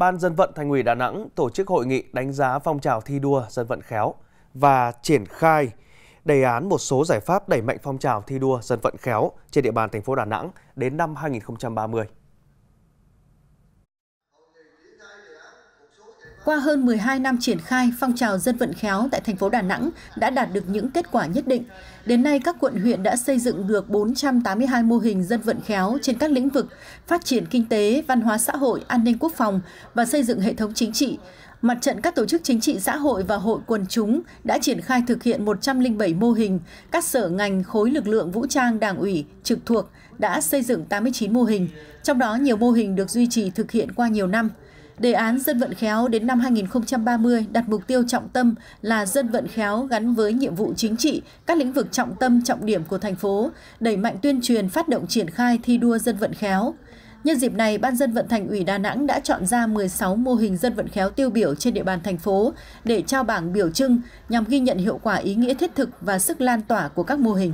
Ban dân vận Thành ủy Đà Nẵng tổ chức hội nghị đánh giá phong trào thi đua dân vận khéo và triển khai đề án một số giải pháp đẩy mạnh phong trào thi đua dân vận khéo trên địa bàn thành phố Đà Nẵng đến năm 2030. Qua hơn 12 năm triển khai, phong trào dân vận khéo tại thành phố Đà Nẵng đã đạt được những kết quả nhất định. Đến nay, các quận huyện đã xây dựng được 482 mô hình dân vận khéo trên các lĩnh vực phát triển kinh tế, văn hóa xã hội, an ninh quốc phòng và xây dựng hệ thống chính trị. Mặt trận các tổ chức chính trị xã hội và hội quần chúng đã triển khai thực hiện 107 mô hình, các sở ngành khối lực lượng vũ trang đảng ủy trực thuộc đã xây dựng 89 mô hình, trong đó nhiều mô hình được duy trì thực hiện qua nhiều năm. Đề án dân vận khéo đến năm 2030 đặt mục tiêu trọng tâm là dân vận khéo gắn với nhiệm vụ chính trị, các lĩnh vực trọng tâm trọng điểm của thành phố, đẩy mạnh tuyên truyền phát động triển khai thi đua dân vận khéo. Nhân dịp này, Ban dân vận thành ủy Đà Nẵng đã chọn ra 16 mô hình dân vận khéo tiêu biểu trên địa bàn thành phố để trao bảng biểu trưng nhằm ghi nhận hiệu quả ý nghĩa thiết thực và sức lan tỏa của các mô hình.